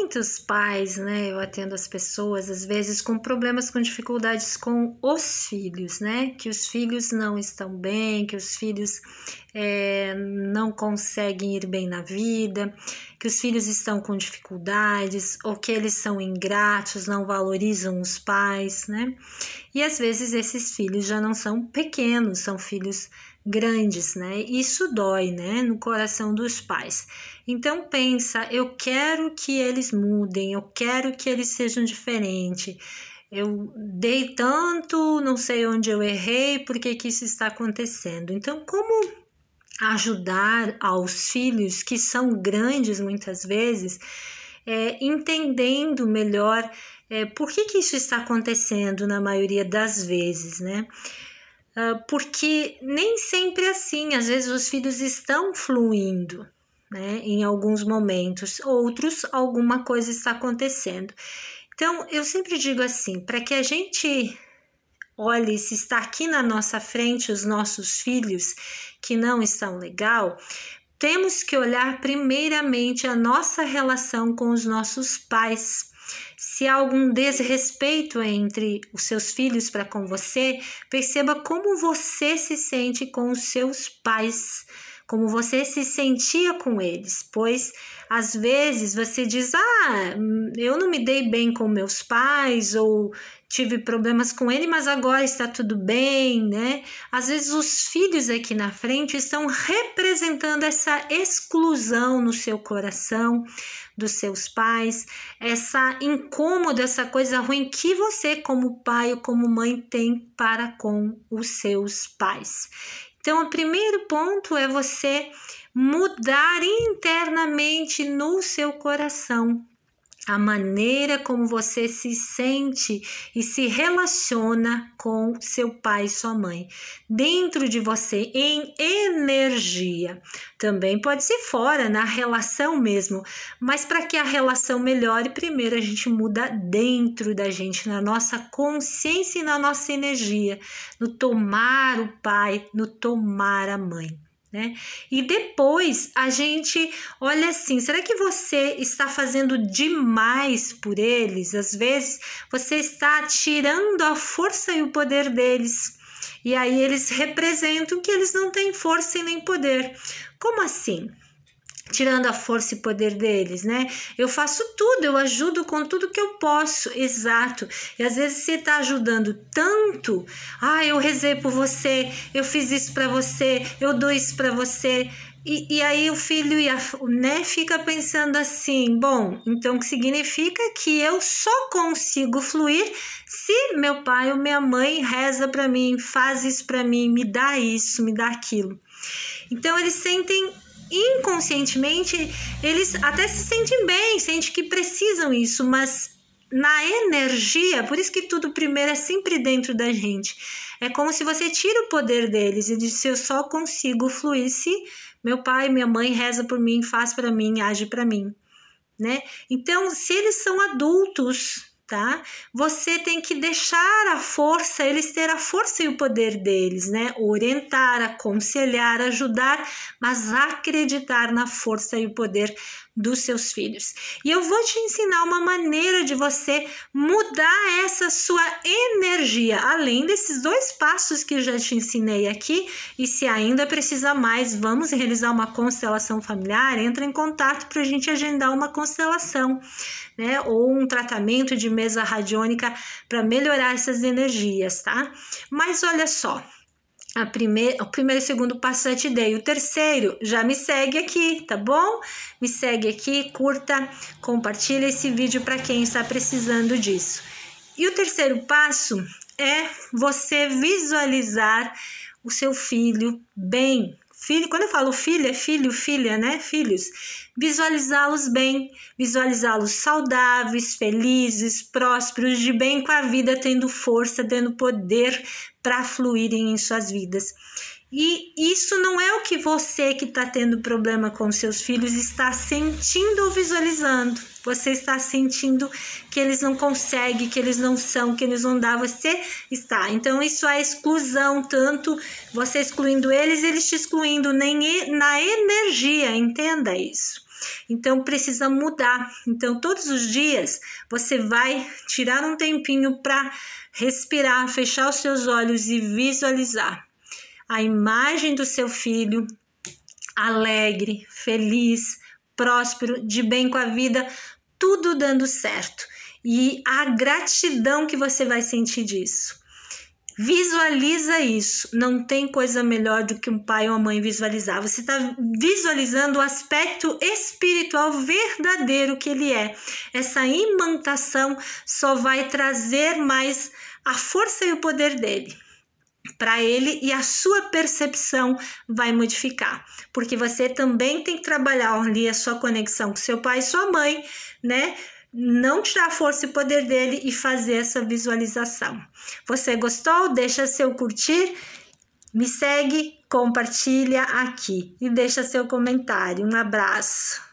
muitos pais, né? Eu atendo as pessoas, às vezes, com problemas, com dificuldades com os filhos, né? Que os filhos não estão bem, que os filhos é, não conseguem ir bem na vida, que os filhos estão com dificuldades, ou que eles são ingratos, não valorizam os pais, né? E às vezes esses filhos já não são pequenos, são filhos grandes, né? Isso dói, né, no coração dos pais. Então pensa, eu quero que eles mudem, eu quero que eles sejam diferentes. Eu dei tanto, não sei onde eu errei, por que que isso está acontecendo? Então, como ajudar aos filhos que são grandes muitas vezes, é, entendendo melhor é, por que, que isso está acontecendo na maioria das vezes, né? Ah, porque nem sempre é assim, às vezes os filhos estão fluindo. Né, em alguns momentos, outros, alguma coisa está acontecendo. Então, eu sempre digo assim: para que a gente olhe se está aqui na nossa frente os nossos filhos que não estão legal, temos que olhar primeiramente a nossa relação com os nossos pais. Se há algum desrespeito entre os seus filhos para com você, perceba como você se sente com os seus pais como você se sentia com eles, pois às vezes você diz: Ah, eu não me dei bem com meus pais, ou tive problemas com ele, mas agora está tudo bem, né? Às vezes os filhos aqui na frente estão representando essa exclusão no seu coração dos seus pais, essa incômodo, essa coisa ruim que você como pai ou como mãe tem para com os seus pais. Então, o primeiro ponto é você mudar internamente no seu coração a maneira como você se sente e se relaciona com seu pai e sua mãe, dentro de você, em energia. Também pode ser fora, na relação mesmo, mas para que a relação melhore, primeiro a gente muda dentro da gente, na nossa consciência e na nossa energia, no tomar o pai, no tomar a mãe né? E depois a gente olha assim: será que você está fazendo demais por eles? Às vezes você está tirando a força e o poder deles. E aí eles representam que eles não têm força e nem poder. Como assim? tirando a força e poder deles, né? Eu faço tudo, eu ajudo com tudo que eu posso, exato. E às vezes você está ajudando tanto, ah, eu rezei por você, eu fiz isso para você, eu dou isso para você. E, e, aí o filho e a, né, fica pensando assim, bom, então que significa que eu só consigo fluir se meu pai ou minha mãe reza para mim, faz isso para mim, me dá isso, me dá aquilo. Então eles sentem inconscientemente eles até se sentem bem, sentem que precisam isso, mas na energia, por isso que tudo primeiro é sempre dentro da gente. É como se você tira o poder deles e diz: eu só consigo fluir se meu pai, minha mãe reza por mim, faz para mim, age para mim, né? Então, se eles são adultos, tá? Você tem que deixar a força, eles ter a força e o poder deles, né? Orientar, aconselhar, ajudar, mas acreditar na força e o poder dos seus filhos. E eu vou te ensinar uma maneira de você mudar essa sua energia, além desses dois passos que eu já te ensinei aqui. E se ainda precisa mais, vamos realizar uma constelação familiar, entra em contato para a gente agendar uma constelação, né? Ou um tratamento de mesa radiônica para melhorar essas energias, tá? Mas olha só, a primeira, o primeiro e segundo passante é dei. O terceiro já me segue aqui, tá bom? Me segue aqui, curta, compartilha esse vídeo para quem está precisando disso. E o terceiro passo é você visualizar o seu filho bem, Filho, quando eu falo filha é filho, filha, né? Filhos. Visualizá-los bem, visualizá-los saudáveis, felizes, prósperos, de bem com a vida, tendo força, tendo poder para fluírem em suas vidas. E isso não é o que você que está tendo problema com seus filhos está sentindo ou visualizando. Você está sentindo que eles não conseguem, que eles não são, que eles não dar. Você está. Então, isso é exclusão, tanto você excluindo eles, eles te excluindo, nem na energia, entenda isso. Então precisa mudar. Então todos os dias você vai tirar um tempinho para respirar, fechar os seus olhos e visualizar a imagem do seu filho alegre, feliz, próspero, de bem com a vida, tudo dando certo. E a gratidão que você vai sentir disso. Visualiza isso. Não tem coisa melhor do que um pai ou uma mãe visualizar. Você está visualizando o aspecto espiritual verdadeiro que ele é. Essa imantação só vai trazer mais a força e o poder dele para ele e a sua percepção vai modificar, porque você também tem que trabalhar ali a sua conexão com seu pai e sua mãe, né? não tirar a força e poder dele e fazer essa visualização. Você gostou? Deixa seu curtir, me segue, compartilha aqui e deixa seu comentário. Um abraço.